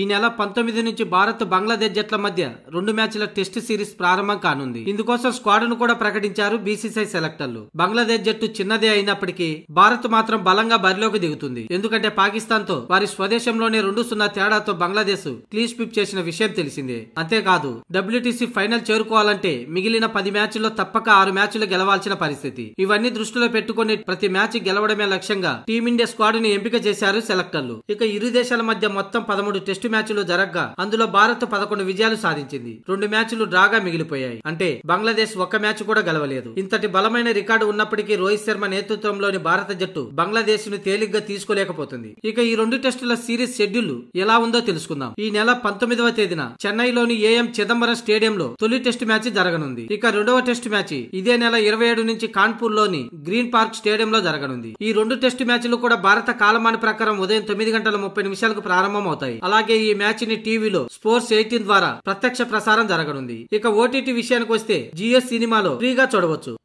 ఈ నెల పంతొమ్మిది నుంచి భారత్ బంగ్లాదేశ్ జట్ల మధ్య రెండు మ్యాచ్ల టెస్ట్ సిరీస్ ప్రారంభం కానుంది ఇందుకోసం స్క్వాడ్ ను కూడా ప్రకటించారు బీసీసీఐ సెలెక్టర్లు బంగ్లాదేశ్ జట్టు చిన్నదే అయినప్పటికీ భారత్ మాత్రం బలంగా బరిలోకి దిగుతుంది ఎందుకంటే పాకిస్తాన్ తో వారి స్వదేశంలోనే రెండు సున్నా తేడాతో బంగ్లాదేశ్ క్లీన్ స్విప్ చేసిన విషయం తెలిసిందే అంతేకాదు డబ్ల్యూటీసీ ఫైనల్ చేరుకోవాలంటే మిగిలిన పది మ్యాచ్ల్లో తప్పక ఆరు మ్యాచ్లు గెలవాల్సిన పరిస్థితి ఇవన్నీ దృష్టిలో పెట్టుకుని ప్రతి మ్యాచ్ గెలవడమే లక్ష్యంగా టీమిండియా స్క్వాడ్ ని ఎంపిక చేశారు సెలెక్టర్లు ఇక ఇరు దేశాల మధ్య మొత్తం పదమూడు టెస్ట్ టెస్టు మ్యాచ్లు జరగ్గా అందులో భారత్ పదకొండు విజయాలు సాధించింది రెండు మ్యాచ్లు డ్రాగా మిగిలిపోయాయి అంటే బంగ్లాదేశ్ ఒక్క మ్యాచ్ కూడా గెలవలేదు ఇంతటి బలమైన రికార్డు ఉన్నప్పటికీ రోహిత్ శర్మ నేతృత్వంలోని భారత జట్టు బంగ్లాదేశ్ ను తేలిగ్గా తీసుకోలేకపోతుంది ఇక ఈ రెండు టెస్టుల సిరీస్ షెడ్యూల్ ఎలా ఉందో తెలుసుకుందాం ఈ నెల పంతొమ్మిదవ తేదీన చెన్నైలోని ఏఎం చిదంబరం స్టేడియంలో తొలి టెస్ట్ మ్యాచ్ జరగనుంది ఇక రెండవ టెస్టు మ్యాచ్ ఇదే నెల ఇరవై ఏడు నుంచి కాన్పూర్ లోని గ్రీన్ పార్క్ స్టేడియంలో జరగనుంది ఈ రెండు మ్యాచ్ మ్యాచ్లు కూడా భారత కాలమాన ప్రకారం ఉదయం తొమ్మిది గంటల ముప్పై నిమిషాలకు ప్రారంభమవుతాయి అలాగే అలాగే ఈ మ్యాచ్ ని టీవీలో స్పోర్ట్స్ ఎయిటీన్ ద్వారా ప్రత్యక్ష ప్రసారం జరగనుంది ఇక ఓటీటీ విషయానికి వస్తే జిఎస్ సినిమాలో ఫ్రీగా చూడవచ్చు